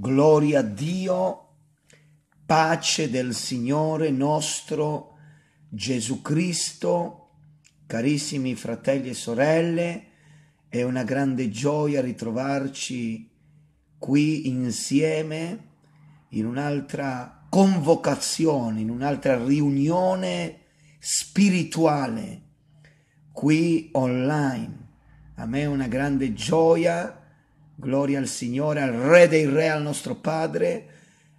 Gloria a Dio, pace del Signore nostro Gesù Cristo, carissimi fratelli e sorelle, è una grande gioia ritrovarci qui insieme in un'altra convocazione, in un'altra riunione spirituale, qui online. A me è una grande gioia Gloria al Signore, al Re dei Re, al nostro Padre.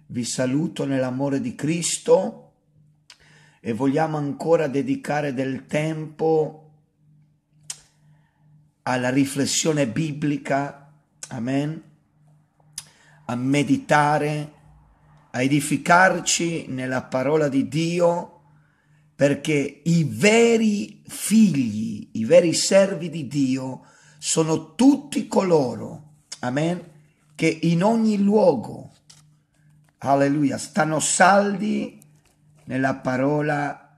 Vi saluto nell'amore di Cristo e vogliamo ancora dedicare del tempo alla riflessione biblica, amen, a meditare, a edificarci nella parola di Dio, perché i veri figli, i veri servi di Dio sono tutti coloro che Amen. Che in ogni luogo, alleluia, stanno saldi nella parola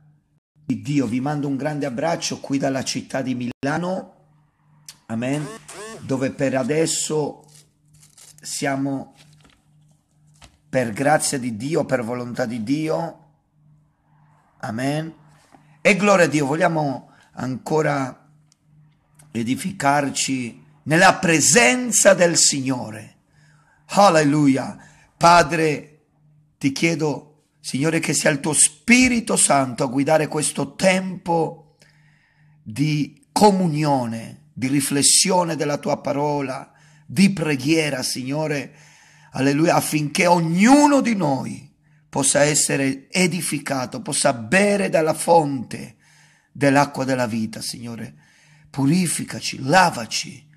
di Dio. Vi mando un grande abbraccio qui dalla città di Milano. Amen. Dove per adesso siamo per grazia di Dio, per volontà di Dio. Amen. E gloria a Dio, vogliamo ancora edificarci nella presenza del Signore. Alleluia. Padre, ti chiedo, Signore, che sia il tuo Spirito Santo a guidare questo tempo di comunione, di riflessione della tua parola, di preghiera, Signore. Alleluia, affinché ognuno di noi possa essere edificato, possa bere dalla fonte dell'acqua della vita, Signore. Purificaci, lavaci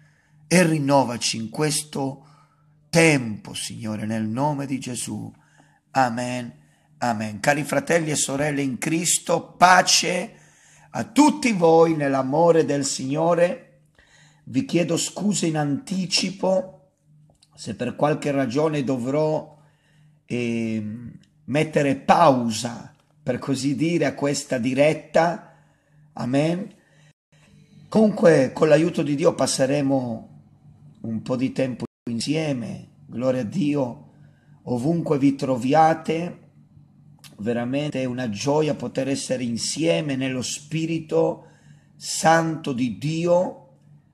e rinnovaci in questo tempo, Signore, nel nome di Gesù. Amen. Amen. Cari fratelli e sorelle in Cristo, pace a tutti voi nell'amore del Signore. Vi chiedo scuse in anticipo se per qualche ragione dovrò eh, mettere pausa, per così dire, a questa diretta. Amen. Comunque, con l'aiuto di Dio passeremo un po' di tempo insieme. Gloria a Dio, ovunque vi troviate, veramente è una gioia poter essere insieme nello Spirito Santo di Dio.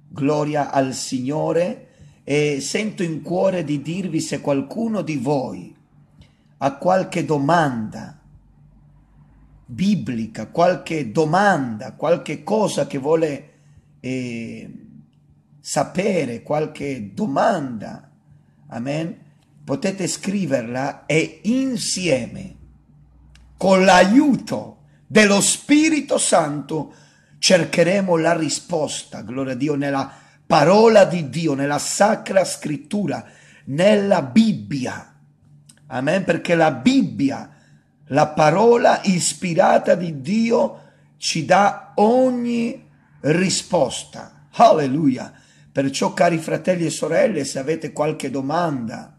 Gloria al Signore e sento in cuore di dirvi se qualcuno di voi ha qualche domanda biblica, qualche domanda, qualche cosa che vuole eh, sapere, qualche domanda, amen, potete scriverla e insieme, con l'aiuto dello Spirito Santo, cercheremo la risposta, gloria a Dio, nella parola di Dio, nella sacra scrittura, nella Bibbia. Amen, perché la Bibbia, la parola ispirata di Dio, ci dà ogni risposta. Alleluia. Perciò, cari fratelli e sorelle, se avete qualche domanda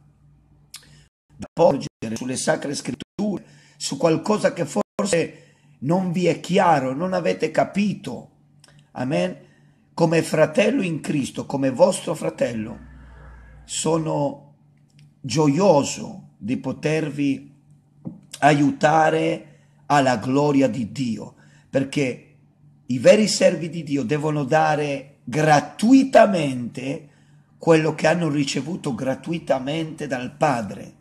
da porgere sulle sacre scritture, su qualcosa che forse non vi è chiaro, non avete capito, amen, come fratello in Cristo, come vostro fratello, sono gioioso di potervi aiutare alla gloria di Dio, perché i veri servi di Dio devono dare gratuitamente quello che hanno ricevuto gratuitamente dal Padre.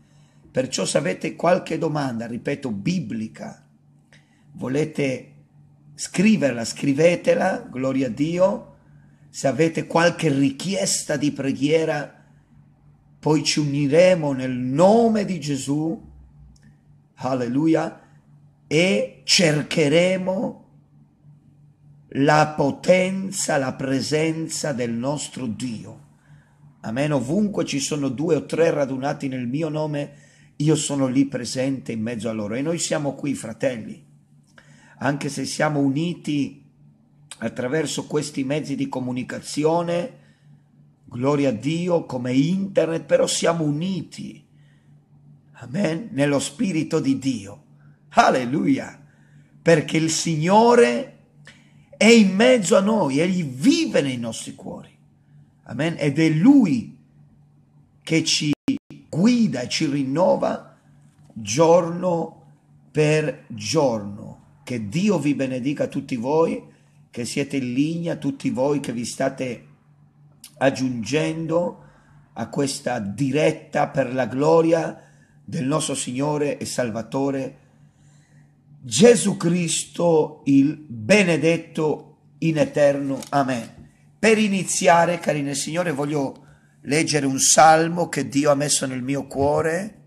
Perciò se avete qualche domanda, ripeto, biblica, volete scriverla, scrivetela, gloria a Dio. Se avete qualche richiesta di preghiera, poi ci uniremo nel nome di Gesù, alleluia, e cercheremo la potenza, la presenza del nostro Dio. Amen. Ovunque ci sono due o tre radunati nel mio nome, io sono lì presente in mezzo a loro. E noi siamo qui, fratelli, anche se siamo uniti attraverso questi mezzi di comunicazione, gloria a Dio, come internet, però siamo uniti. Amen. Nello spirito di Dio. Alleluia. Perché il Signore è in mezzo a noi, Egli vive nei nostri cuori. Amen. Ed è Lui che ci guida e ci rinnova giorno per giorno. Che Dio vi benedica tutti voi che siete in linea, tutti voi che vi state aggiungendo a questa diretta per la gloria del nostro Signore e Salvatore Gesù Cristo il benedetto in eterno. Amen. Per iniziare, cari nel Signore, voglio leggere un salmo che Dio ha messo nel mio cuore.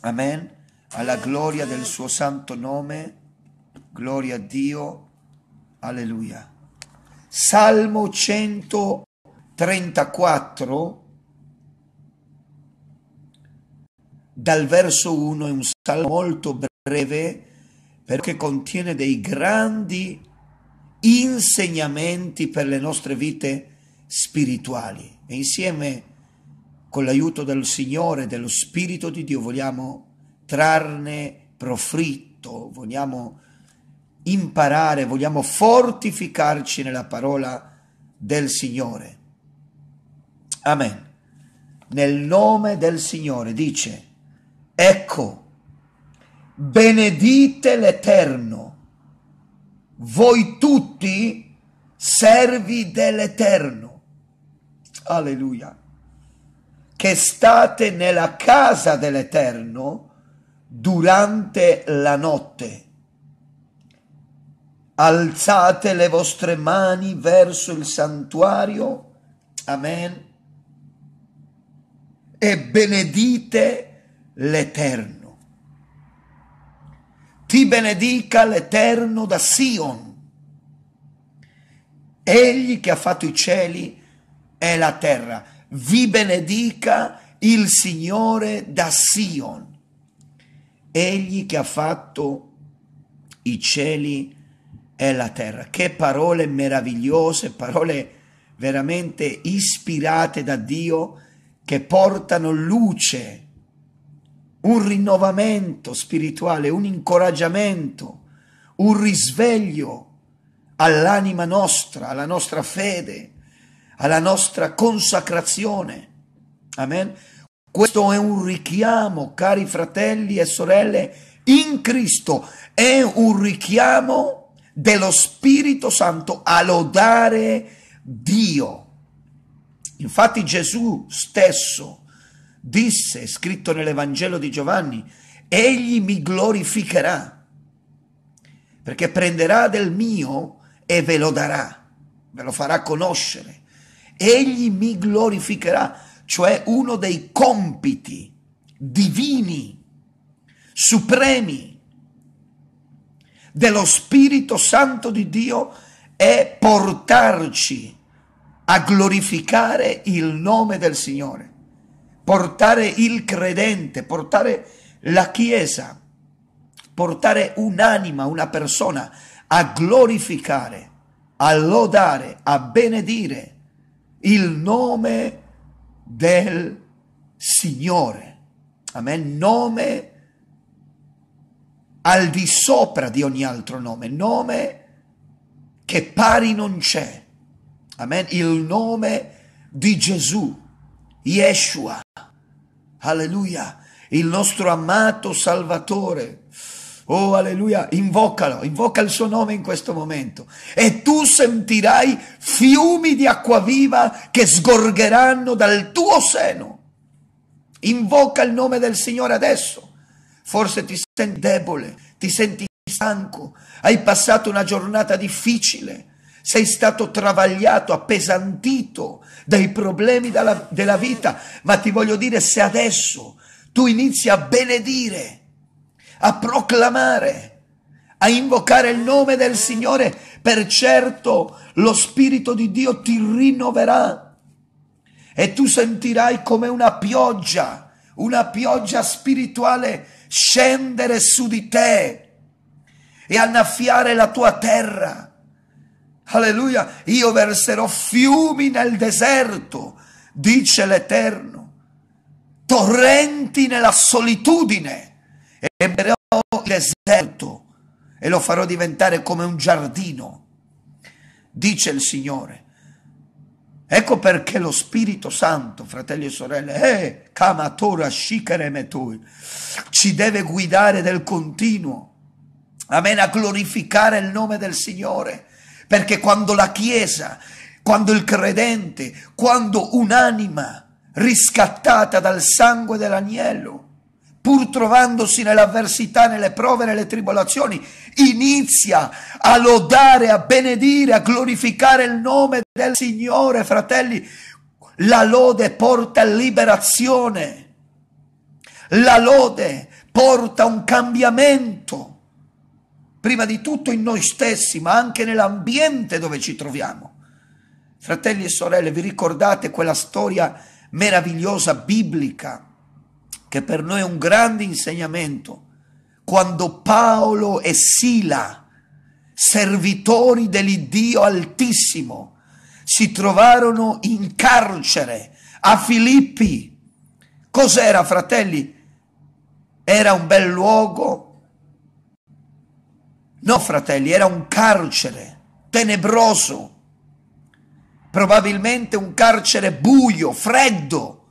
Amen. Alla gloria del suo santo nome. Gloria a Dio. Alleluia. Salmo 134 dal verso 1, è un salmo molto breve, perché contiene dei grandi insegnamenti per le nostre vite spirituali. E insieme, con l'aiuto del Signore, e dello Spirito di Dio, vogliamo trarne profitto, vogliamo imparare, vogliamo fortificarci nella parola del Signore. Amen. Nel nome del Signore dice Ecco, benedite l'Eterno, voi tutti servi dell'Eterno. Alleluia. Che state nella casa dell'Eterno durante la notte. Alzate le vostre mani verso il santuario. Amen. E benedite l'Eterno. Ti benedica l'Eterno da Sion. Egli che ha fatto i cieli e la terra. Vi benedica il Signore da Sion. Egli che ha fatto i cieli e la terra. Che parole meravigliose, parole veramente ispirate da Dio che portano luce un rinnovamento spirituale, un incoraggiamento, un risveglio all'anima nostra, alla nostra fede, alla nostra consacrazione. Amen. Questo è un richiamo, cari fratelli e sorelle, in Cristo. È un richiamo dello Spirito Santo a lodare Dio. Infatti Gesù stesso disse, scritto nell'Evangelo di Giovanni, egli mi glorificherà, perché prenderà del mio e ve lo darà, ve lo farà conoscere. Egli mi glorificherà, cioè uno dei compiti divini, supremi, dello Spirito Santo di Dio è portarci a glorificare il nome del Signore portare il credente, portare la Chiesa, portare un'anima, una persona a glorificare, a lodare, a benedire il nome del Signore. Amen. Nome al di sopra di ogni altro nome, nome che pari non c'è. Amen. Il nome di Gesù Yeshua, alleluia, il nostro amato Salvatore. Oh, alleluia, invocalo, invoca il suo nome in questo momento. E tu sentirai fiumi di acqua viva che sgorgeranno dal tuo seno. Invoca il nome del Signore adesso. Forse ti senti debole, ti senti stanco, hai passato una giornata difficile, sei stato travagliato, appesantito, dai problemi dalla, della vita, ma ti voglio dire se adesso tu inizi a benedire, a proclamare, a invocare il nome del Signore, per certo lo Spirito di Dio ti rinnoverà e tu sentirai come una pioggia, una pioggia spirituale scendere su di te e annaffiare la tua terra Alleluia, io verserò fiumi nel deserto, dice l'Eterno, torrenti nella solitudine, e ebrerò il deserto e lo farò diventare come un giardino, dice il Signore. Ecco perché lo Spirito Santo, fratelli e sorelle, eh, camatora shikereme ci deve guidare del continuo, amen, a glorificare il nome del Signore perché quando la Chiesa, quando il credente, quando un'anima riscattata dal sangue dell'agnello, pur trovandosi nell'avversità, nelle prove, nelle tribolazioni, inizia a lodare, a benedire, a glorificare il nome del Signore, fratelli. La lode porta liberazione, la lode porta un cambiamento prima di tutto in noi stessi, ma anche nell'ambiente dove ci troviamo. Fratelli e sorelle, vi ricordate quella storia meravigliosa biblica che per noi è un grande insegnamento, quando Paolo e Sila, servitori dell'Iddio Altissimo, si trovarono in carcere a Filippi. Cos'era, fratelli? Era un bel luogo, No, fratelli, era un carcere tenebroso, probabilmente un carcere buio, freddo,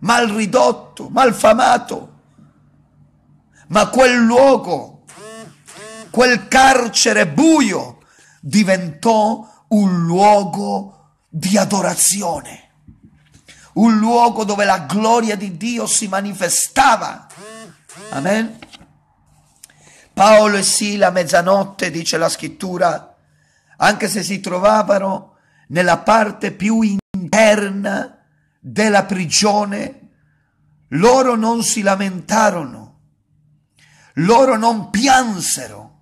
mal ridotto, malfamato. Ma quel luogo, quel carcere buio, diventò un luogo di adorazione un luogo dove la gloria di Dio si manifestava. Amen. Paolo e Sila a mezzanotte, dice la scrittura, anche se si trovavano nella parte più interna della prigione, loro non si lamentarono, loro non piansero,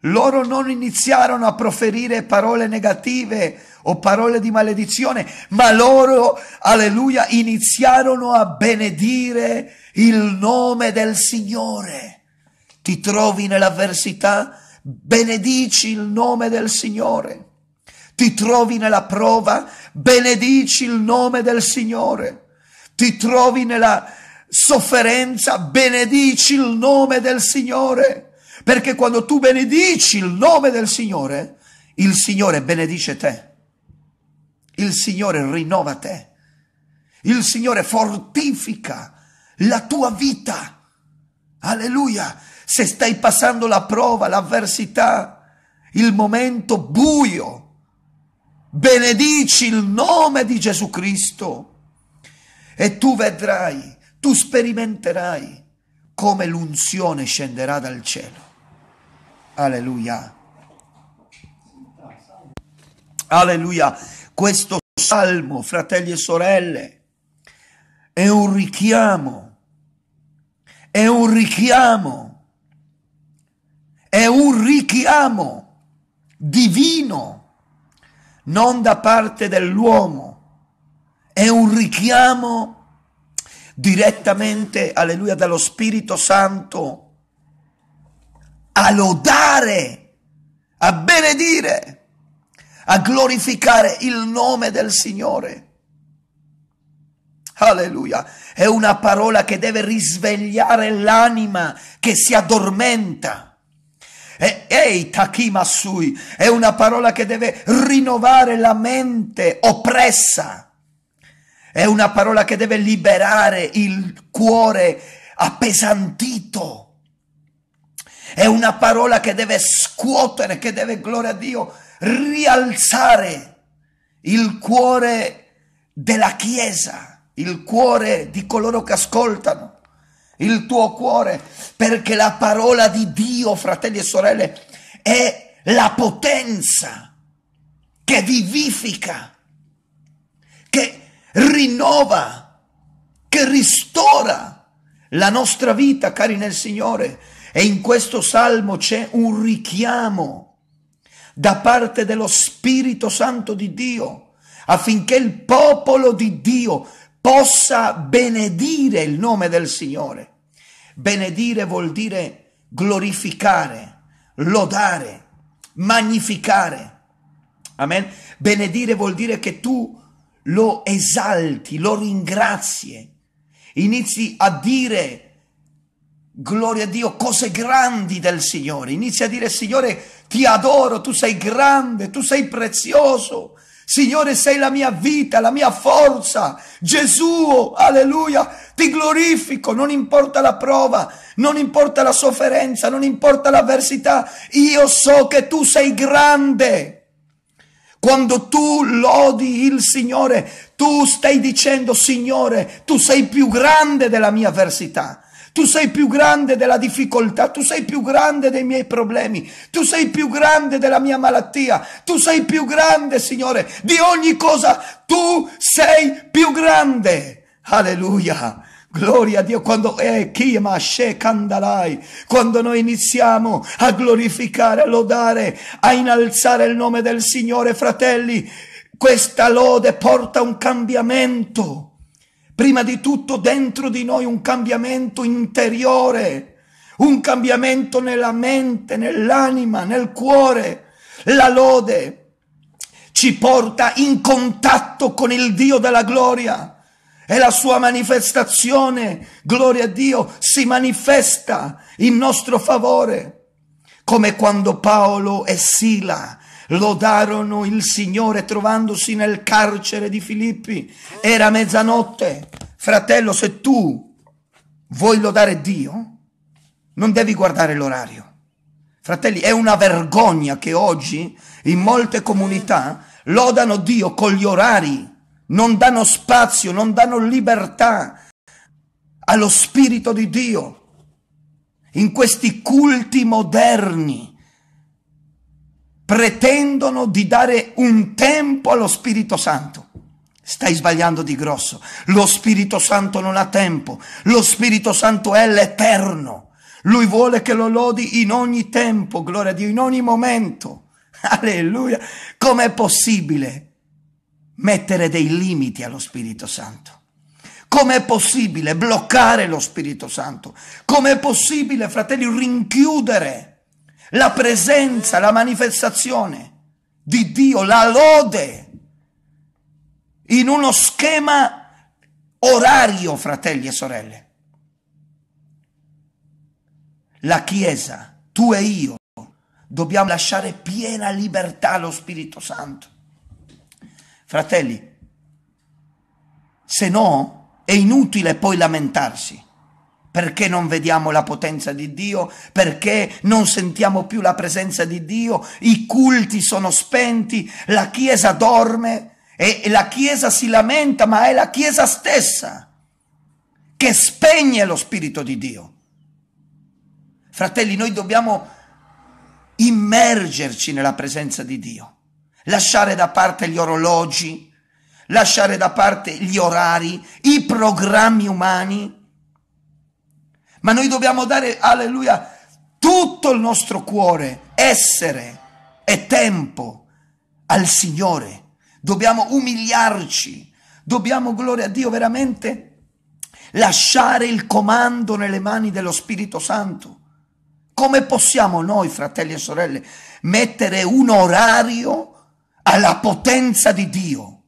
loro non iniziarono a proferire parole negative o parole di maledizione, ma loro, alleluia, iniziarono a benedire il nome del Signore ti trovi nell'avversità, benedici il nome del Signore. Ti trovi nella prova, benedici il nome del Signore. Ti trovi nella sofferenza, benedici il nome del Signore. Perché quando tu benedici il nome del Signore, il Signore benedice te. Il Signore rinnova te. Il Signore fortifica la tua vita. Alleluia se stai passando la prova, l'avversità, il momento buio, benedici il nome di Gesù Cristo e tu vedrai, tu sperimenterai come l'unzione scenderà dal cielo. Alleluia. Alleluia. Questo salmo, fratelli e sorelle, è un richiamo, è un richiamo è un richiamo divino, non da parte dell'uomo, è un richiamo direttamente, alleluia, dallo Spirito Santo a lodare, a benedire, a glorificare il nome del Signore. Alleluia. È una parola che deve risvegliare l'anima che si addormenta e, ehi, tachimassui, è una parola che deve rinnovare la mente oppressa. È una parola che deve liberare il cuore appesantito. È una parola che deve scuotere, che deve, gloria a Dio, rialzare il cuore della Chiesa, il cuore di coloro che ascoltano il tuo cuore, perché la parola di Dio, fratelli e sorelle, è la potenza che vivifica, che rinnova, che ristora la nostra vita, cari nel Signore. E in questo salmo c'è un richiamo da parte dello Spirito Santo di Dio affinché il popolo di Dio possa benedire il nome del Signore. Benedire vuol dire glorificare, lodare, magnificare. Amen. Benedire vuol dire che tu lo esalti, lo ringrazi, inizi a dire gloria a Dio, cose grandi del Signore. Inizi a dire, Signore, ti adoro, tu sei grande, tu sei prezioso, Signore, sei la mia vita, la mia forza. Gesù, oh, alleluia, ti glorifico, non importa la prova, non importa la sofferenza, non importa l'avversità. Io so che tu sei grande. Quando tu lodi il Signore, tu stai dicendo, Signore, tu sei più grande della mia avversità. Tu sei più grande della difficoltà, tu sei più grande dei miei problemi, tu sei più grande della mia malattia, tu sei più grande, Signore, di ogni cosa, tu sei più grande. Alleluia. Gloria a Dio quando eh, Candalai, quando noi iniziamo a glorificare, a lodare, a innalzare il nome del Signore, fratelli, questa lode porta un cambiamento prima di tutto dentro di noi un cambiamento interiore, un cambiamento nella mente, nell'anima, nel cuore. La lode ci porta in contatto con il Dio della gloria e la sua manifestazione, gloria a Dio, si manifesta in nostro favore, come quando Paolo e Sila Lodarono il Signore trovandosi nel carcere di Filippi. Era mezzanotte. Fratello, se tu vuoi lodare Dio, non devi guardare l'orario. Fratelli, è una vergogna che oggi in molte comunità lodano Dio con gli orari, non danno spazio, non danno libertà allo Spirito di Dio. In questi culti moderni pretendono di dare un tempo allo Spirito Santo. Stai sbagliando di grosso. Lo Spirito Santo non ha tempo. Lo Spirito Santo è l'eterno. Lui vuole che lo lodi in ogni tempo, gloria a Dio, in ogni momento. Alleluia. Com'è possibile mettere dei limiti allo Spirito Santo? Com'è possibile bloccare lo Spirito Santo? Com'è possibile, fratelli, rinchiudere la presenza, la manifestazione di Dio, la lode, in uno schema orario, fratelli e sorelle. La Chiesa, tu e io, dobbiamo lasciare piena libertà allo Spirito Santo. Fratelli, se no è inutile poi lamentarsi. Perché non vediamo la potenza di Dio? Perché non sentiamo più la presenza di Dio? I culti sono spenti, la Chiesa dorme e la Chiesa si lamenta, ma è la Chiesa stessa che spegne lo Spirito di Dio. Fratelli, noi dobbiamo immergerci nella presenza di Dio, lasciare da parte gli orologi, lasciare da parte gli orari, i programmi umani ma noi dobbiamo dare, alleluia, tutto il nostro cuore, essere e tempo al Signore. Dobbiamo umiliarci, dobbiamo, gloria a Dio, veramente lasciare il comando nelle mani dello Spirito Santo. Come possiamo noi, fratelli e sorelle, mettere un orario alla potenza di Dio?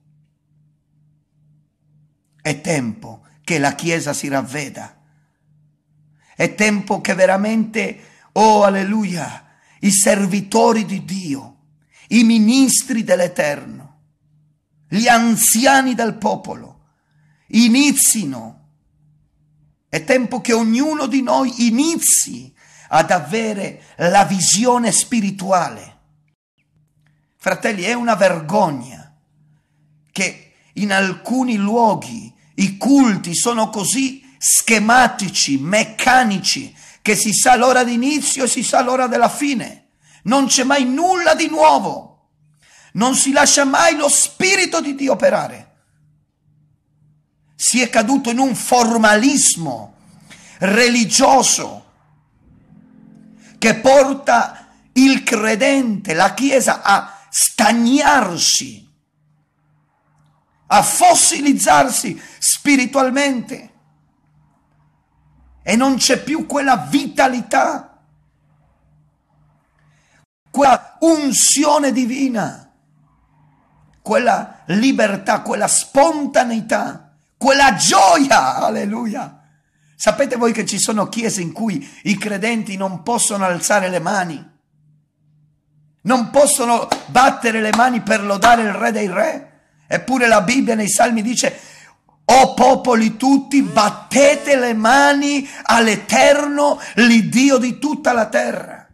È tempo che la Chiesa si ravveda è tempo che veramente, oh alleluia, i servitori di Dio, i ministri dell'Eterno, gli anziani del popolo, inizino. È tempo che ognuno di noi inizi ad avere la visione spirituale. Fratelli, è una vergogna che in alcuni luoghi i culti sono così schematici, meccanici, che si sa l'ora d'inizio e si sa l'ora della fine. Non c'è mai nulla di nuovo. Non si lascia mai lo spirito di Dio operare. Si è caduto in un formalismo religioso che porta il credente, la Chiesa a stagnarsi, a fossilizzarsi spiritualmente e non c'è più quella vitalità, quella unzione divina, quella libertà, quella spontaneità, quella gioia, alleluia. Sapete voi che ci sono chiese in cui i credenti non possono alzare le mani, non possono battere le mani per lodare il Re dei Re? Eppure la Bibbia nei Salmi dice o popoli tutti, battete le mani all'Eterno, l'Iddio di tutta la terra.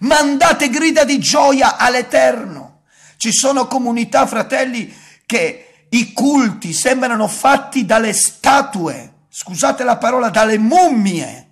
Mandate grida di gioia all'Eterno. Ci sono comunità, fratelli, che i culti sembrano fatti dalle statue, scusate la parola, dalle mummie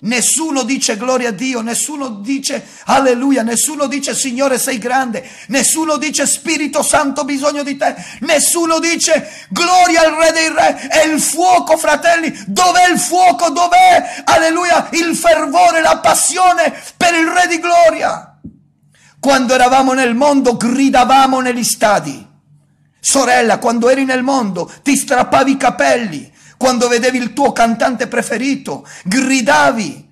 Nessuno dice gloria a Dio, nessuno dice alleluia, nessuno dice Signore sei grande, nessuno dice Spirito Santo bisogno di te, nessuno dice gloria al Re dei Re, e il fuoco fratelli, dov'è il fuoco, dov'è alleluia il fervore, la passione per il Re di gloria. Quando eravamo nel mondo gridavamo negli stadi, sorella quando eri nel mondo ti strappavi i capelli, quando vedevi il tuo cantante preferito, gridavi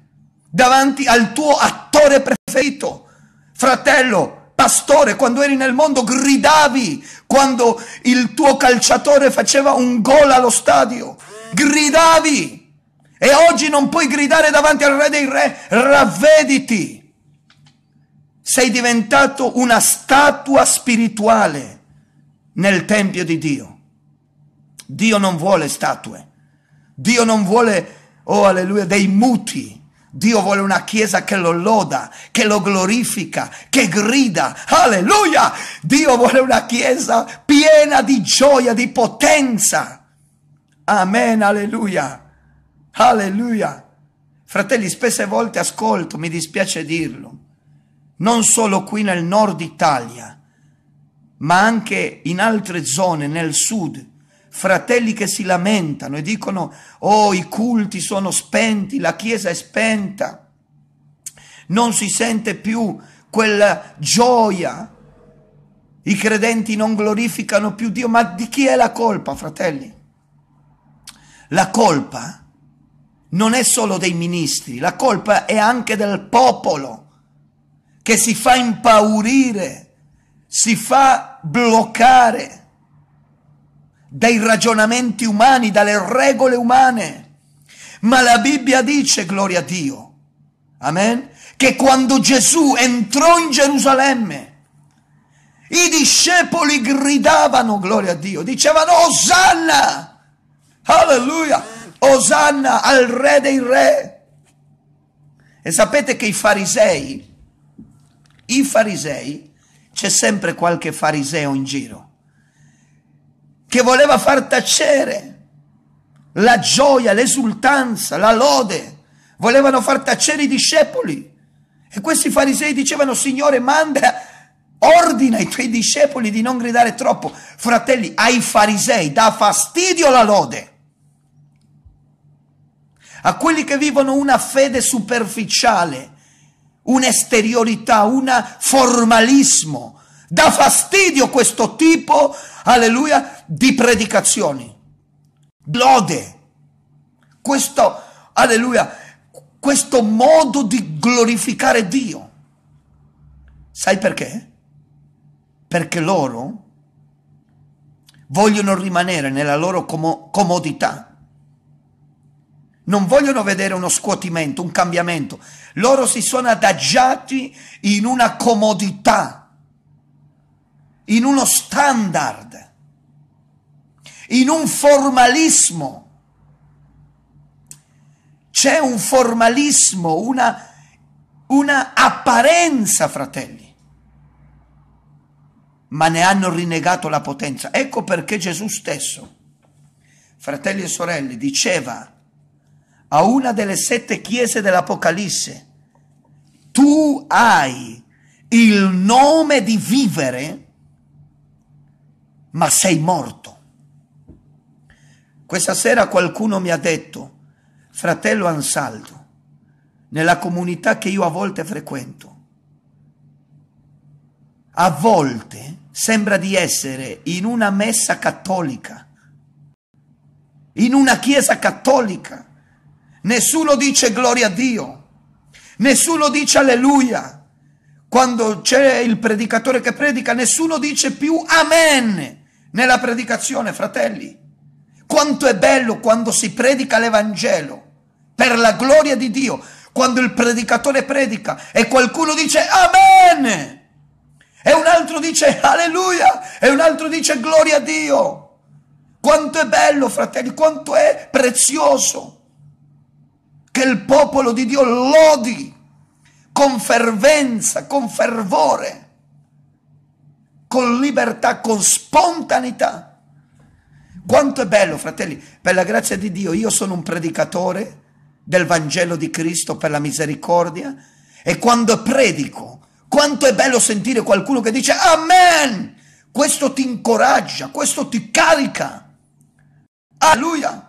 davanti al tuo attore preferito, fratello, pastore, quando eri nel mondo, gridavi quando il tuo calciatore faceva un gol allo stadio, gridavi. E oggi non puoi gridare davanti al Re dei Re, ravvediti. Sei diventato una statua spirituale nel Tempio di Dio. Dio non vuole statue. Dio non vuole, oh alleluia, dei muti. Dio vuole una chiesa che lo loda, che lo glorifica, che grida, alleluia! Dio vuole una chiesa piena di gioia, di potenza. Amen, alleluia, alleluia. Fratelli, spesse volte ascolto, mi dispiace dirlo, non solo qui nel nord Italia, ma anche in altre zone, nel sud, fratelli che si lamentano e dicono, oh i culti sono spenti, la Chiesa è spenta, non si sente più quella gioia, i credenti non glorificano più Dio, ma di chi è la colpa, fratelli? La colpa non è solo dei ministri, la colpa è anche del popolo che si fa impaurire, si fa bloccare dai ragionamenti umani, dalle regole umane. Ma la Bibbia dice, gloria a Dio, amen, che quando Gesù entrò in Gerusalemme, i discepoli gridavano, gloria a Dio, dicevano, Osanna, alleluia, Osanna al re dei re. E sapete che i farisei, i farisei, c'è sempre qualche fariseo in giro che voleva far tacere la gioia, l'esultanza, la lode, volevano far tacere i discepoli. E questi farisei dicevano, Signore, manda, ordina ai tuoi discepoli di non gridare troppo. Fratelli, ai farisei dà fastidio la lode. A quelli che vivono una fede superficiale, un'esteriorità, un formalismo, Dà fastidio questo tipo, alleluia, di predicazioni, lode. Questo, alleluia, questo modo di glorificare Dio. Sai perché? Perché loro vogliono rimanere nella loro comodità. Non vogliono vedere uno scuotimento, un cambiamento. Loro si sono adagiati in una comodità in uno standard, in un formalismo. C'è un formalismo, una, una apparenza, fratelli ma ne hanno rinnegato la potenza. Ecco perché Gesù stesso, fratelli e sorelle, diceva a una delle sette chiese dell'Apocalisse, tu hai il nome di vivere, ma sei morto. Questa sera qualcuno mi ha detto, fratello Ansaldo, nella comunità che io a volte frequento, a volte sembra di essere in una messa cattolica, in una chiesa cattolica. Nessuno dice gloria a Dio, nessuno dice alleluia. Quando c'è il predicatore che predica, nessuno dice più amen nella predicazione, fratelli. Quanto è bello quando si predica l'Evangelo per la gloria di Dio, quando il predicatore predica e qualcuno dice Amen, e un altro dice Alleluia, e un altro dice Gloria a Dio. Quanto è bello, fratelli, quanto è prezioso che il popolo di Dio lodi con fervenza, con fervore con libertà, con spontaneità. Quanto è bello, fratelli, per la grazia di Dio, io sono un predicatore del Vangelo di Cristo per la misericordia e quando predico, quanto è bello sentire qualcuno che dice Amen! Questo ti incoraggia, questo ti carica. Alleluia!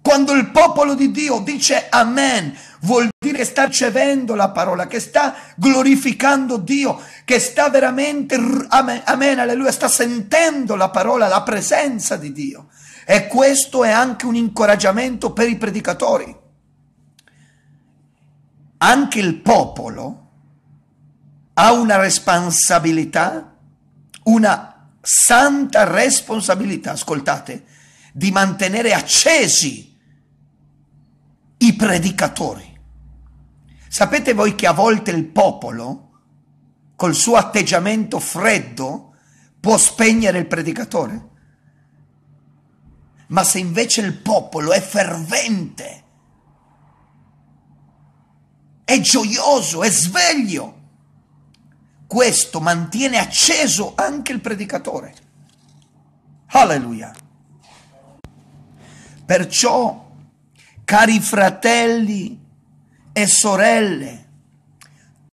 Quando il popolo di Dio dice Amen, vuol dire che sta ricevendo la parola, che sta glorificando Dio, che sta veramente, amen, amen, alleluia, sta sentendo la parola, la presenza di Dio. E questo è anche un incoraggiamento per i predicatori. Anche il popolo ha una responsabilità, una santa responsabilità, ascoltate, di mantenere accesi i predicatori. Sapete voi che a volte il popolo, col suo atteggiamento freddo, può spegnere il predicatore? Ma se invece il popolo è fervente, è gioioso, è sveglio, questo mantiene acceso anche il predicatore. Alleluia. Perciò, cari fratelli, e sorelle,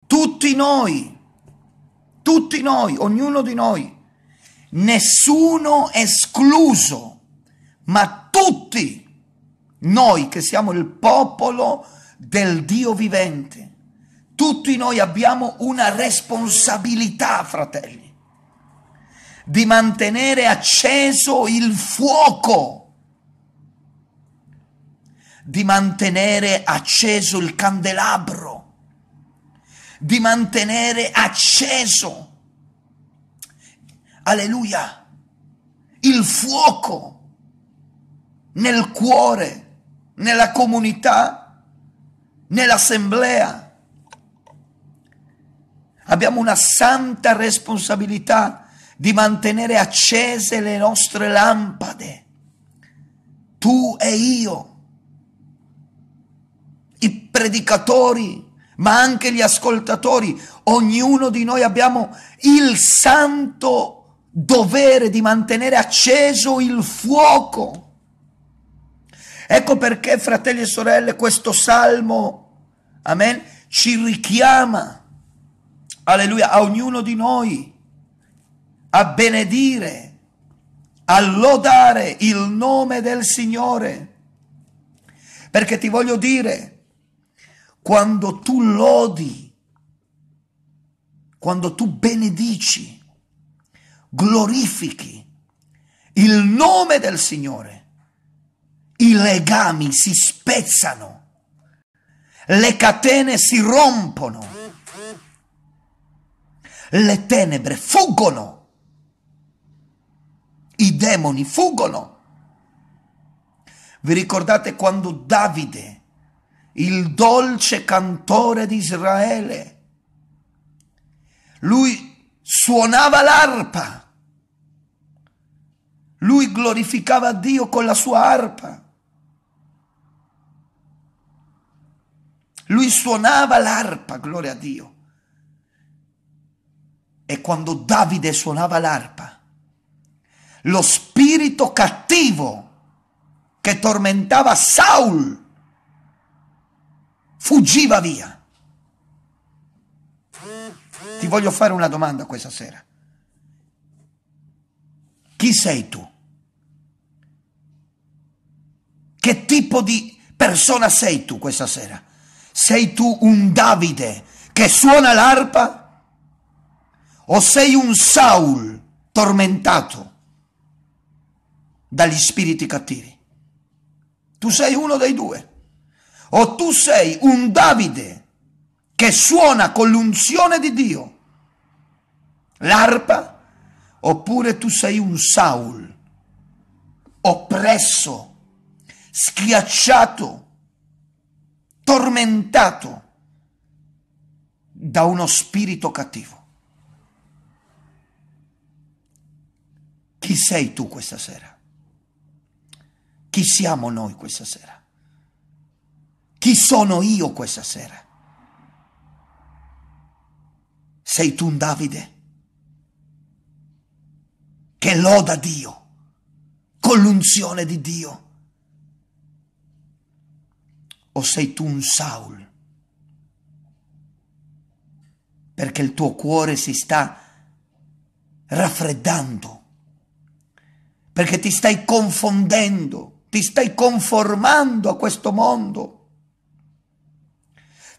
tutti noi, tutti noi, ognuno di noi, nessuno escluso, ma tutti noi che siamo il popolo del Dio vivente, tutti noi abbiamo una responsabilità, fratelli, di mantenere acceso il fuoco di mantenere acceso il candelabro, di mantenere acceso, alleluia, il fuoco nel cuore, nella comunità, nell'assemblea. Abbiamo una santa responsabilità di mantenere accese le nostre lampade. Tu e io i predicatori, ma anche gli ascoltatori. Ognuno di noi abbiamo il santo dovere di mantenere acceso il fuoco. Ecco perché, fratelli e sorelle, questo salmo, amen, ci richiama, alleluia, a ognuno di noi a benedire, a lodare il nome del Signore. Perché ti voglio dire, quando tu lodi, quando tu benedici, glorifichi il nome del Signore, i legami si spezzano, le catene si rompono, le tenebre fuggono, i demoni fuggono. Vi ricordate quando Davide il dolce cantore di Israele. Lui suonava l'arpa, lui glorificava Dio con la sua arpa. Lui suonava l'arpa, gloria a Dio. E quando Davide suonava l'arpa, lo spirito cattivo che tormentava Saul fuggiva via. Ti voglio fare una domanda questa sera. Chi sei tu? Che tipo di persona sei tu questa sera? Sei tu un Davide che suona l'arpa? O sei un Saul tormentato dagli spiriti cattivi? Tu sei uno dei due o tu sei un Davide che suona con l'unzione di Dio, l'arpa, oppure tu sei un Saul, oppresso, schiacciato, tormentato da uno spirito cattivo. Chi sei tu questa sera? Chi siamo noi questa sera? Chi sono io questa sera? Sei tu un Davide che loda Dio con l'unzione di Dio? O sei tu un Saul? Perché il tuo cuore si sta raffreddando, perché ti stai confondendo, ti stai conformando a questo mondo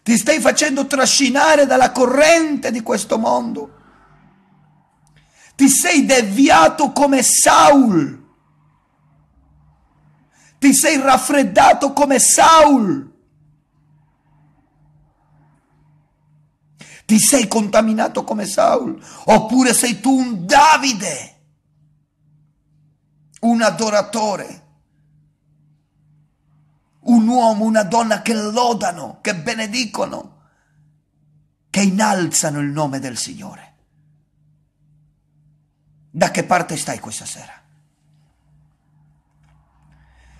ti stai facendo trascinare dalla corrente di questo mondo. Ti sei deviato come Saul. Ti sei raffreddato come Saul. Ti sei contaminato come Saul. Oppure sei tu un Davide, un adoratore un uomo, una donna che lodano, che benedicono, che innalzano il nome del Signore. Da che parte stai questa sera?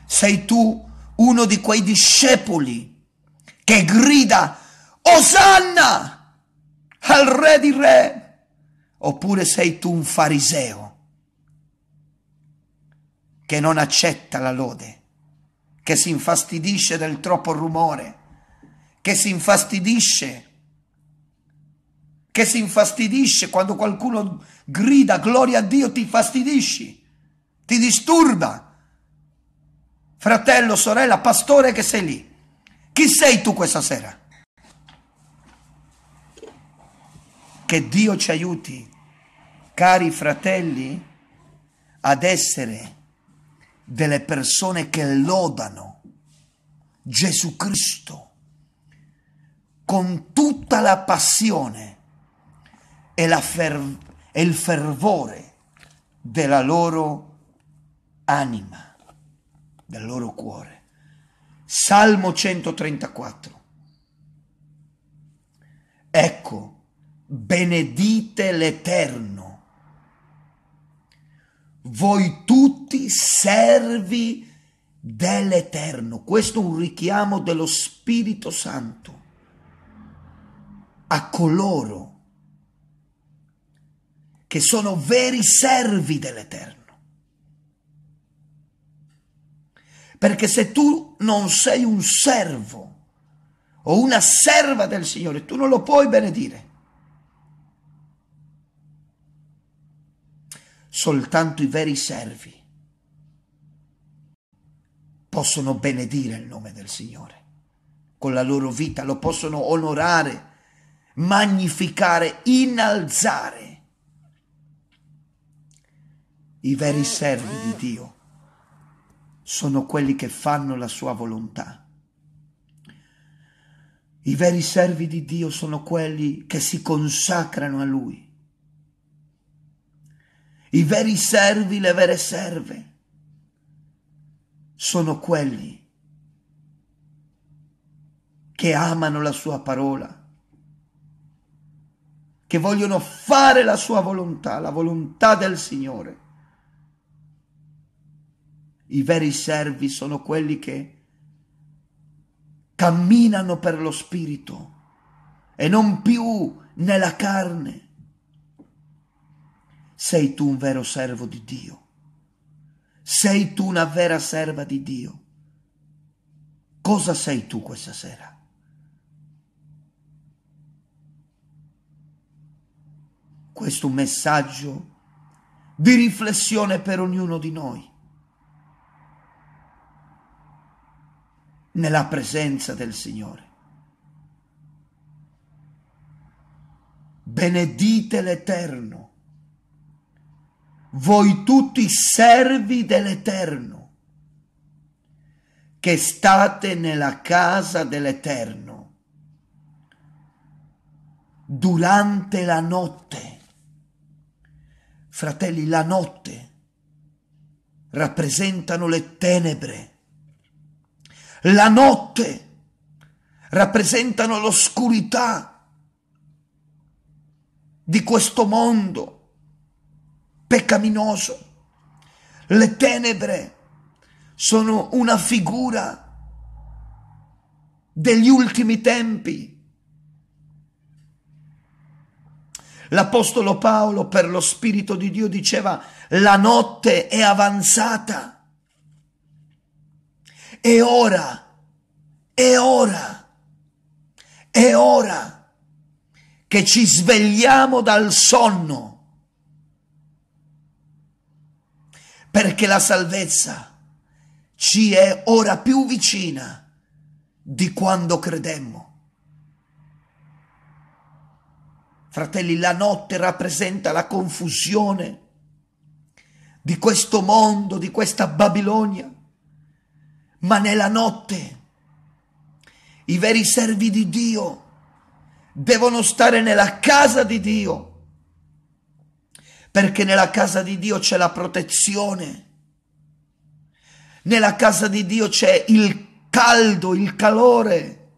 Sei tu uno di quei discepoli che grida Osanna al re di re? Oppure sei tu un fariseo che non accetta la lode? che si infastidisce del troppo rumore, che si infastidisce, che si infastidisce quando qualcuno grida gloria a Dio, ti infastidisci, ti disturba. Fratello, sorella, pastore che sei lì, chi sei tu questa sera? Che Dio ci aiuti, cari fratelli, ad essere delle persone che lodano Gesù Cristo con tutta la passione e, la fer- e il fervore della loro anima, del loro cuore. Salmo 134. Ecco, benedite l'Eterno voi tutti servi dell'Eterno. Questo è un richiamo dello Spirito Santo a coloro che sono veri servi dell'Eterno. Perché se tu non sei un servo o una serva del Signore, tu non lo puoi benedire. soltanto i veri servi possono benedire il nome del Signore. Con la loro vita lo possono onorare, magnificare, innalzare. I veri servi di Dio sono quelli che fanno la sua volontà. I veri servi di Dio sono quelli che si consacrano a Lui i veri servi, le vere serve, sono quelli che amano la sua parola, che vogliono fare la sua volontà, la volontà del Signore. I veri servi sono quelli che camminano per lo Spirito e non più nella carne sei tu un vero servo di Dio. Sei tu una vera serva di Dio. Cosa sei tu questa sera? Questo messaggio di riflessione per ognuno di noi. Nella presenza del Signore. Benedite l'Eterno voi tutti servi dell'Eterno, che state nella casa dell'Eterno durante la notte. Fratelli, la notte rappresentano le tenebre. La notte rappresentano l'oscurità di questo mondo peccaminoso. Le tenebre sono una figura degli ultimi tempi. L'Apostolo Paolo per lo Spirito di Dio diceva la notte è avanzata. E ora, è ora, è ora che ci svegliamo dal sonno perché la salvezza ci è ora più vicina di quando credemmo. Fratelli, la notte rappresenta la confusione di questo mondo, di questa Babilonia, ma nella notte i veri servi di Dio devono stare nella casa di Dio perché nella casa di Dio c'è la protezione, nella casa di Dio c'è il caldo, il calore,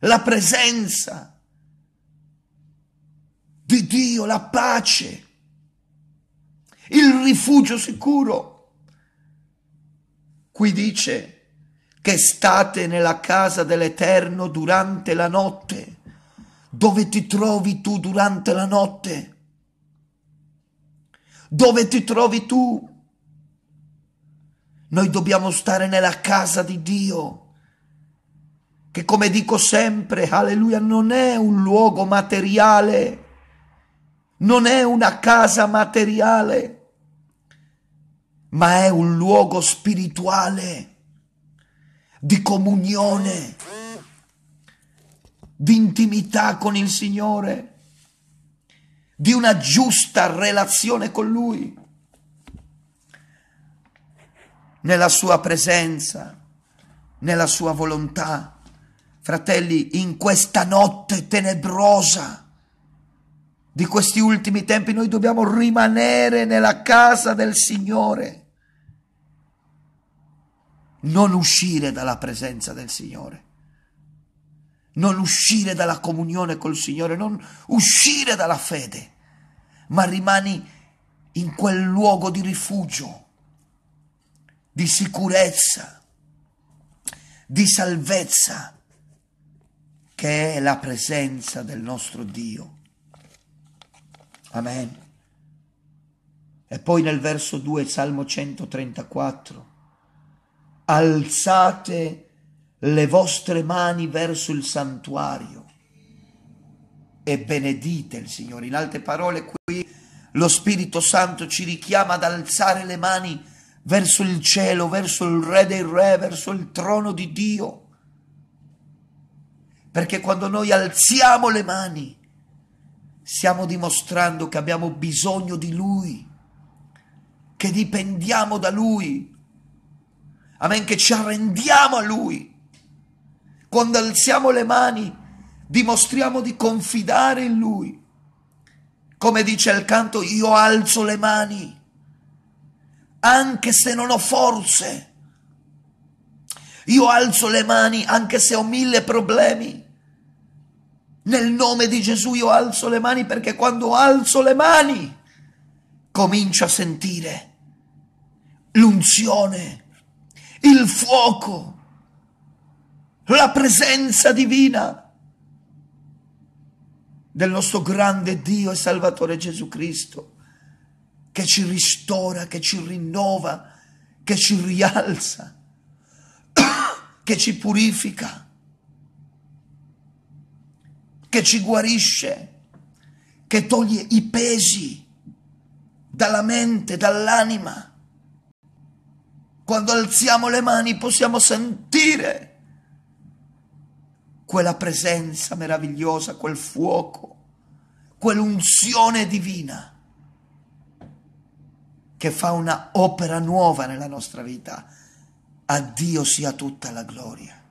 la presenza di Dio, la pace, il rifugio sicuro. Qui dice che state nella casa dell'Eterno durante la notte. Dove ti trovi tu durante la notte? Dove ti trovi tu? Noi dobbiamo stare nella casa di Dio, che come dico sempre, alleluia, non è un luogo materiale, non è una casa materiale, ma è un luogo spirituale, di comunione, di intimità con il Signore di una giusta relazione con Lui, nella Sua presenza, nella Sua volontà. Fratelli, in questa notte tenebrosa di questi ultimi tempi noi dobbiamo rimanere nella casa del Signore, non uscire dalla presenza del Signore non uscire dalla comunione col Signore, non uscire dalla fede, ma rimani in quel luogo di rifugio, di sicurezza, di salvezza, che è la presenza del nostro Dio. Amen. E poi nel verso 2, Salmo 134, alzate le vostre mani verso il santuario e benedite il Signore. In altre parole, qui lo Spirito Santo ci richiama ad alzare le mani verso il cielo, verso il Re dei Re, verso il trono di Dio. Perché quando noi alziamo le mani, stiamo dimostrando che abbiamo bisogno di Lui, che dipendiamo da Lui, amen, che ci arrendiamo a Lui quando alziamo le mani, dimostriamo di confidare in Lui. Come dice il canto, io alzo le mani, anche se non ho forze. Io alzo le mani anche se ho mille problemi. Nel nome di Gesù io alzo le mani perché quando alzo le mani comincio a sentire l'unzione, il fuoco la presenza divina del nostro grande Dio e Salvatore Gesù Cristo, che ci ristora, che ci rinnova, che ci rialza, che ci purifica, che ci guarisce, che toglie i pesi dalla mente, dall'anima. Quando alziamo le mani possiamo sentire quella presenza meravigliosa, quel fuoco, quell'unzione divina che fa una opera nuova nella nostra vita. A Dio sia tutta la gloria.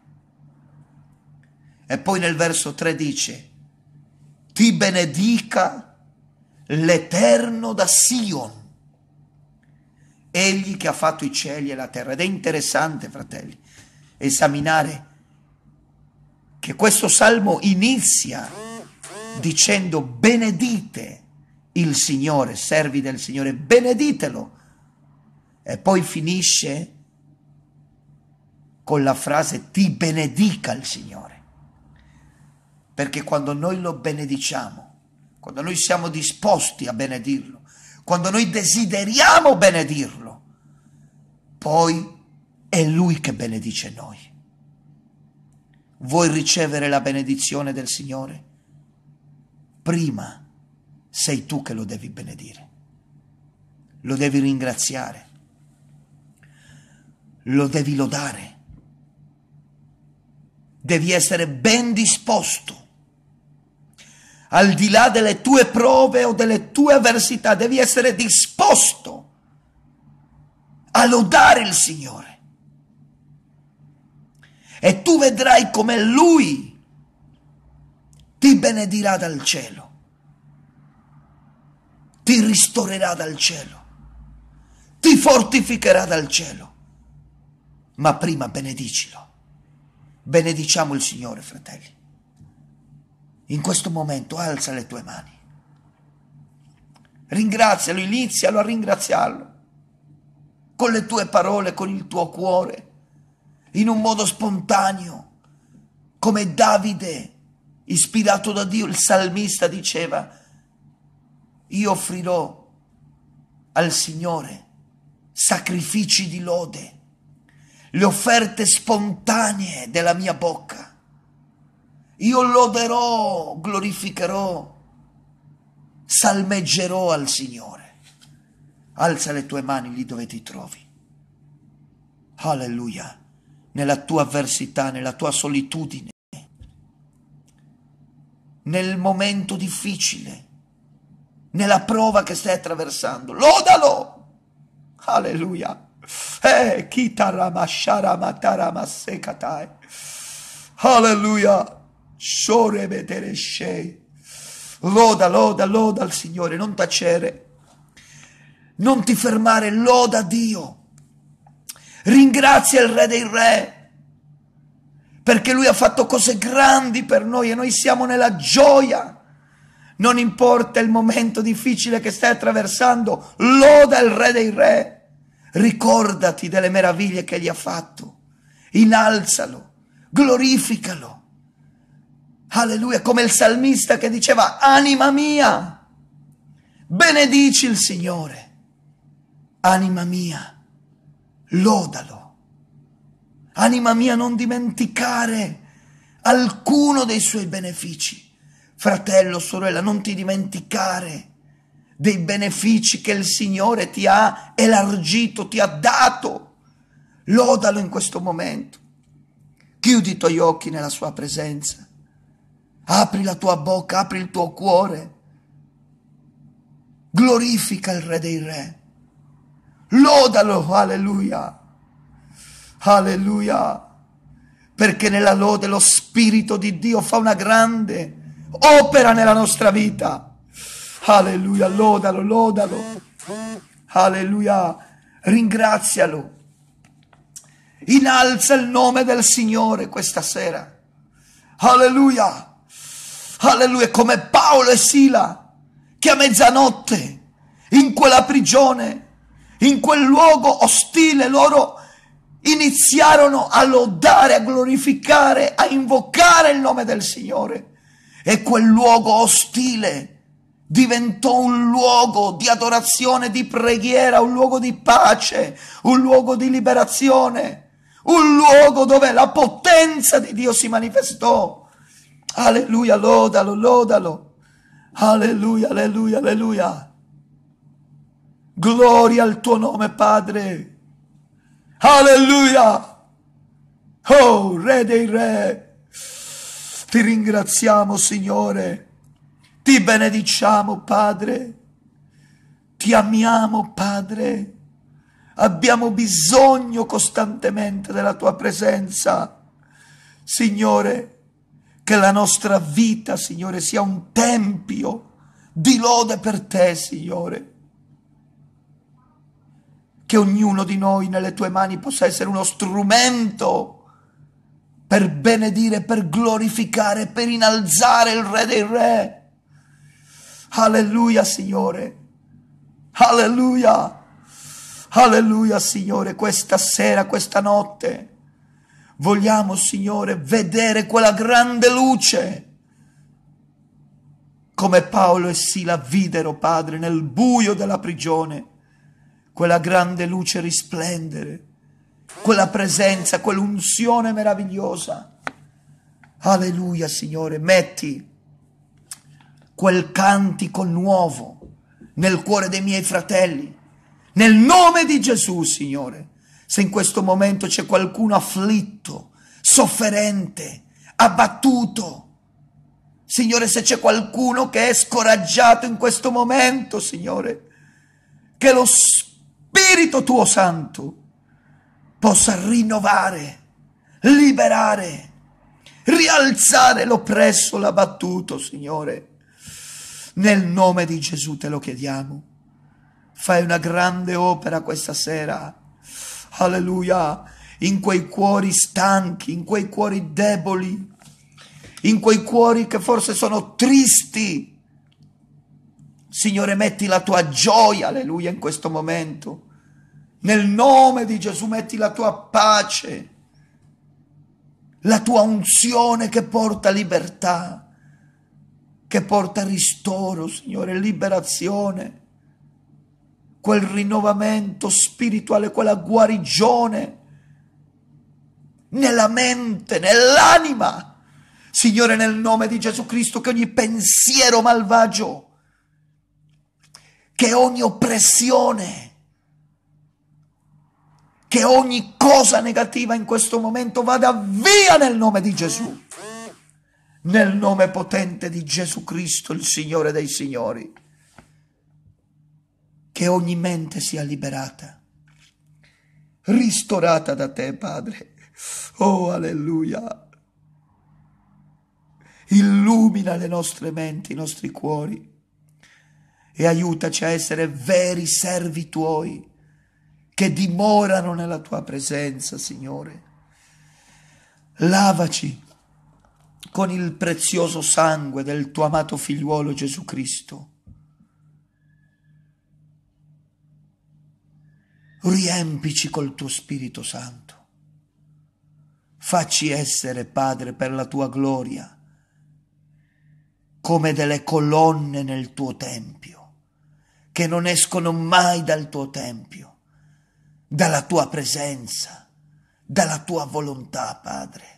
E poi nel verso 3 dice, ti benedica l'Eterno da Sion, egli che ha fatto i cieli e la terra. Ed è interessante, fratelli, esaminare che questo salmo inizia dicendo benedite il Signore, servi del Signore, beneditelo. E poi finisce con la frase ti benedica il Signore. Perché quando noi lo benediciamo, quando noi siamo disposti a benedirlo, quando noi desideriamo benedirlo, poi è Lui che benedice noi vuoi ricevere la benedizione del Signore? Prima sei tu che lo devi benedire, lo devi ringraziare, lo devi lodare, devi essere ben disposto. Al di là delle tue prove o delle tue avversità, devi essere disposto a lodare il Signore e tu vedrai come Lui ti benedirà dal cielo, ti ristorerà dal cielo, ti fortificherà dal cielo. Ma prima benedicilo. Benediciamo il Signore, fratelli. In questo momento alza le tue mani. Ringrazialo, inizialo a ringraziarlo con le tue parole, con il tuo cuore in un modo spontaneo, come Davide, ispirato da Dio, il salmista diceva, io offrirò al Signore sacrifici di lode, le offerte spontanee della mia bocca. Io loderò, glorificherò, salmeggerò al Signore. Alza le tue mani lì dove ti trovi. Alleluia nella tua avversità, nella tua solitudine, nel momento difficile, nella prova che stai attraversando. Lodalo! Alleluia! Eh, kitaramasharamataramasekatai. Alleluia! Shorebetereshei. Loda, loda, loda al Signore, non tacere. Non ti fermare, loda Dio. Ringrazia il Re dei Re perché lui ha fatto cose grandi per noi e noi siamo nella gioia. Non importa il momento difficile che stai attraversando, loda il Re dei Re. Ricordati delle meraviglie che gli ha fatto. Innalzalo, glorificalo. Alleluia, come il salmista che diceva, anima mia, benedici il Signore, anima mia lodalo. Anima mia, non dimenticare alcuno dei suoi benefici. Fratello, sorella, non ti dimenticare dei benefici che il Signore ti ha elargito, ti ha dato. Lodalo in questo momento. Chiudi i tuoi occhi nella sua presenza. Apri la tua bocca, apri il tuo cuore. Glorifica il Re dei Re. Lodalo, alleluia. Alleluia. Perché nella lode lo Spirito di Dio fa una grande opera nella nostra vita. Alleluia, lodalo, lodalo. Alleluia, ringrazialo. Inalza il nome del Signore questa sera. Alleluia. Alleluia, come Paolo e Sila che a mezzanotte in quella prigione in quel luogo ostile loro iniziarono a lodare, a glorificare, a invocare il nome del Signore. E quel luogo ostile diventò un luogo di adorazione, di preghiera, un luogo di pace, un luogo di liberazione, un luogo dove la potenza di Dio si manifestò. Alleluia, lodalo, lodalo. Alleluia, alleluia, alleluia. Gloria al tuo nome, Padre. Alleluia. Oh, Re dei Re. Ti ringraziamo, Signore. Ti benediciamo, Padre. Ti amiamo, Padre. Abbiamo bisogno costantemente della tua presenza. Signore, che la nostra vita, Signore, sia un tempio di lode per te, Signore che ognuno di noi nelle tue mani possa essere uno strumento per benedire, per glorificare, per innalzare il Re dei Re. Alleluia, Signore. Alleluia. Alleluia, Signore. Questa sera, questa notte, vogliamo, Signore, vedere quella grande luce. Come Paolo e Sila videro, Padre, nel buio della prigione quella grande luce risplendere, quella presenza, quell'unzione meravigliosa. Alleluia, Signore, metti quel cantico nuovo nel cuore dei miei fratelli, nel nome di Gesù, Signore. Se in questo momento c'è qualcuno afflitto, sofferente, abbattuto, Signore, se c'è qualcuno che è scoraggiato in questo momento, Signore, che lo Spirito tuo Santo possa rinnovare, liberare, rialzare l'oppresso, l'abbattuto, Signore. Nel nome di Gesù te lo chiediamo. Fai una grande opera questa sera. Alleluia. In quei cuori stanchi, in quei cuori deboli, in quei cuori che forse sono tristi. Signore, metti la tua gioia, alleluia, in questo momento. Nel nome di Gesù metti la tua pace, la tua unzione che porta libertà, che porta ristoro, Signore, liberazione, quel rinnovamento spirituale, quella guarigione nella mente, nell'anima. Signore, nel nome di Gesù Cristo, che ogni pensiero malvagio, che ogni oppressione, che ogni cosa negativa in questo momento vada via nel nome di Gesù, nel nome potente di Gesù Cristo, il Signore dei Signori, che ogni mente sia liberata, ristorata da te, Padre. Oh, alleluia. Illumina le nostre menti, i nostri cuori e aiutaci a essere veri servi tuoi che dimorano nella tua presenza, Signore. Lavaci con il prezioso sangue del tuo amato figliuolo Gesù Cristo. Riempici col tuo Spirito Santo. Facci essere, Padre, per la tua gloria, come delle colonne nel tuo Tempio, che non escono mai dal tuo Tempio dalla tua presenza, dalla tua volontà, Padre.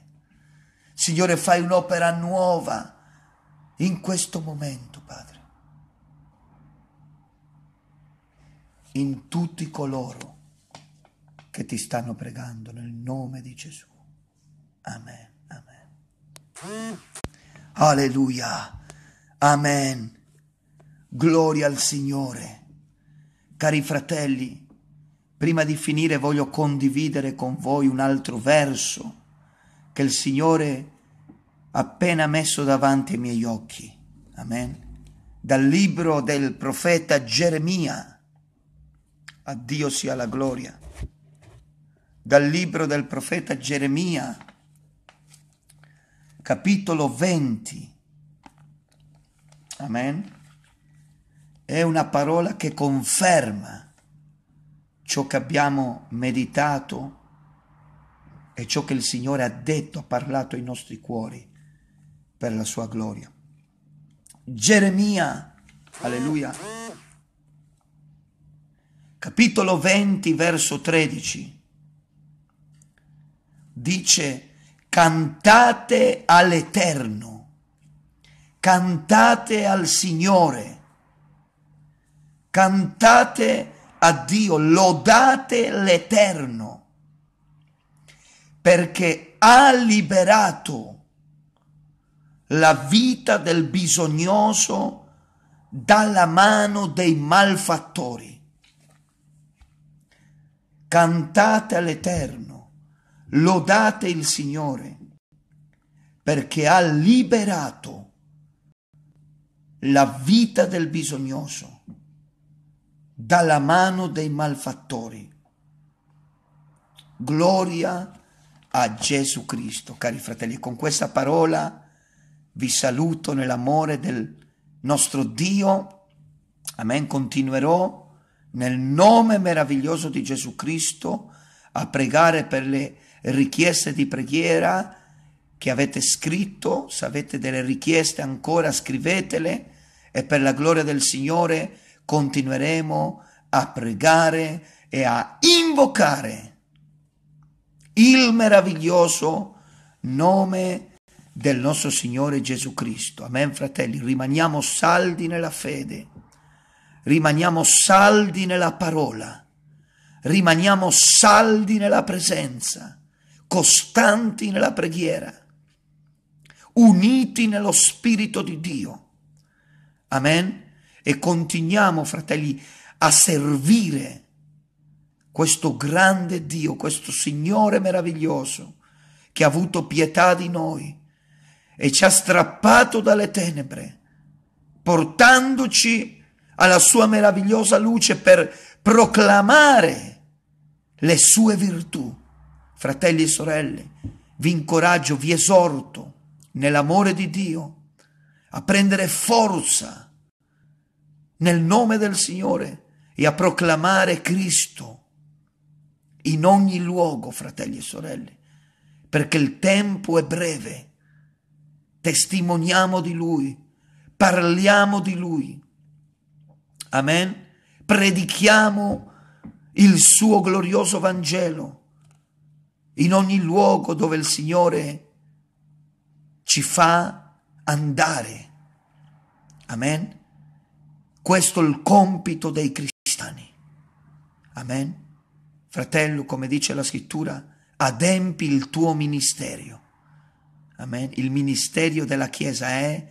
Signore, fai un'opera nuova in questo momento, Padre. In tutti coloro che ti stanno pregando nel nome di Gesù. Amen. Amen. Alleluia. Amen. Gloria al Signore. Cari fratelli, Prima di finire voglio condividere con voi un altro verso che il Signore ha appena messo davanti ai miei occhi. Amen. Dal libro del profeta Geremia. A Dio sia la gloria. Dal libro del profeta Geremia, capitolo 20. Amen. È una parola che conferma ciò che abbiamo meditato e ciò che il Signore ha detto, ha parlato ai nostri cuori per la sua gloria. Geremia, alleluia, capitolo 20, verso 13, dice, cantate all'Eterno, cantate al Signore, cantate a Dio, lodate l'Eterno, perché ha liberato la vita del bisognoso dalla mano dei malfattori. Cantate all'Eterno, lodate il Signore, perché ha liberato la vita del bisognoso dalla mano dei malfattori. Gloria a Gesù Cristo, cari fratelli. Con questa parola vi saluto nell'amore del nostro Dio. Amen. Continuerò nel nome meraviglioso di Gesù Cristo a pregare per le richieste di preghiera che avete scritto. Se avete delle richieste ancora, scrivetele e per la gloria del Signore continueremo a pregare e a invocare il meraviglioso nome del nostro Signore Gesù Cristo. Amen, fratelli, rimaniamo saldi nella fede, rimaniamo saldi nella parola, rimaniamo saldi nella presenza, costanti nella preghiera, uniti nello Spirito di Dio. Amen e continuiamo, fratelli, a servire questo grande Dio, questo Signore meraviglioso che ha avuto pietà di noi e ci ha strappato dalle tenebre, portandoci alla sua meravigliosa luce per proclamare le sue virtù. Fratelli e sorelle, vi incoraggio, vi esorto nell'amore di Dio a prendere forza nel nome del Signore e a proclamare Cristo in ogni luogo, fratelli e sorelle, perché il tempo è breve. Testimoniamo di Lui, parliamo di Lui. Amen. Predichiamo il suo glorioso Vangelo in ogni luogo dove il Signore ci fa andare. Amen. Questo è il compito dei cristiani. Amen. Fratello, come dice la scrittura, adempi il tuo ministero. Amen. Il ministero della Chiesa è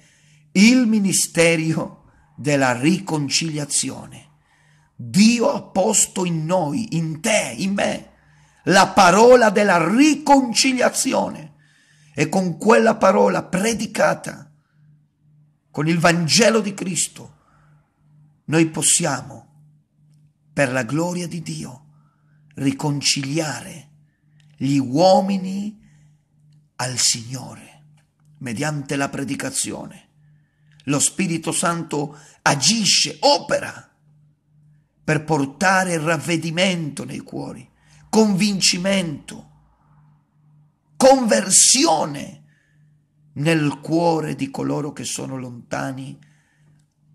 il ministero della riconciliazione. Dio ha posto in noi, in te, in me, la parola della riconciliazione. E con quella parola predicata, con il Vangelo di Cristo, noi possiamo, per la gloria di Dio, riconciliare gli uomini al Signore mediante la predicazione. Lo Spirito Santo agisce, opera per portare ravvedimento nei cuori, convincimento, conversione nel cuore di coloro che sono lontani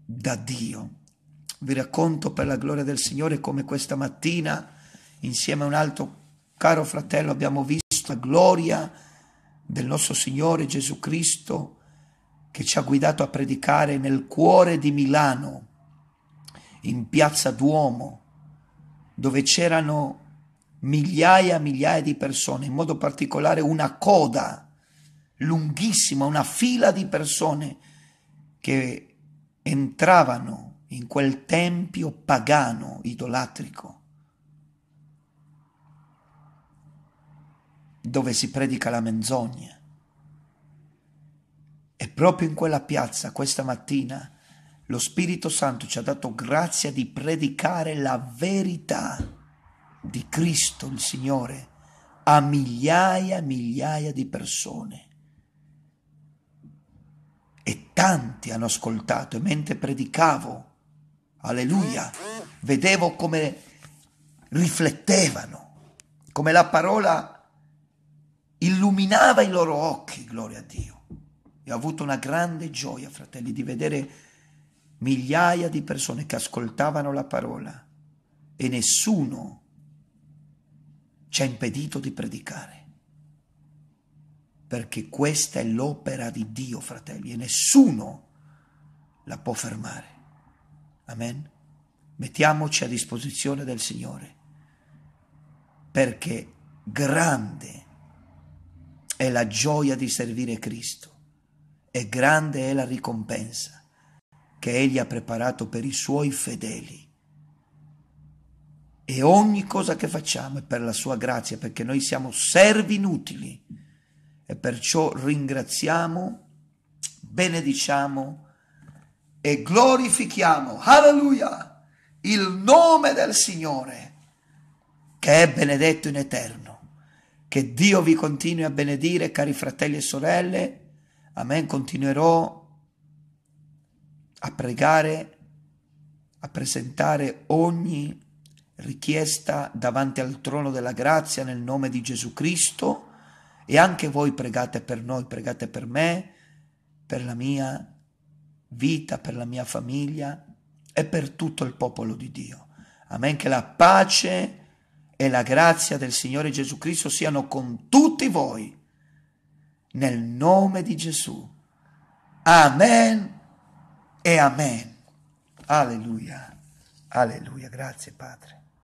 da Dio. Vi racconto per la gloria del Signore come questa mattina, insieme a un altro caro fratello, abbiamo visto la gloria del nostro Signore Gesù Cristo che ci ha guidato a predicare nel cuore di Milano, in piazza Duomo, dove c'erano migliaia e migliaia di persone, in modo particolare una coda lunghissima, una fila di persone che entravano in quel tempio pagano, idolatrico, dove si predica la menzogna. E proprio in quella piazza, questa mattina, lo Spirito Santo ci ha dato grazia di predicare la verità di Cristo il Signore a migliaia e migliaia di persone. E tanti hanno ascoltato e mentre predicavo Alleluia. Vedevo come riflettevano, come la parola illuminava i loro occhi, gloria a Dio. E ho avuto una grande gioia, fratelli, di vedere migliaia di persone che ascoltavano la parola e nessuno ci ha impedito di predicare. Perché questa è l'opera di Dio, fratelli, e nessuno la può fermare. Amen. Mettiamoci a disposizione del Signore, perché grande è la gioia di servire Cristo e grande è la ricompensa che Egli ha preparato per i Suoi fedeli. E ogni cosa che facciamo è per la Sua grazia, perché noi siamo servi inutili e perciò ringraziamo, benediciamo, e glorifichiamo, alleluia, il nome del Signore che è benedetto in eterno. Che Dio vi continui a benedire, cari fratelli e sorelle. Amen. Continuerò a pregare, a presentare ogni richiesta davanti al trono della grazia nel nome di Gesù Cristo e anche voi pregate per noi, pregate per me, per la mia vita, per la mia famiglia e per tutto il popolo di Dio. Amen. Che la pace e la grazia del Signore Gesù Cristo siano con tutti voi. Nel nome di Gesù. Amen e amen. Alleluia. Alleluia. Grazie Padre.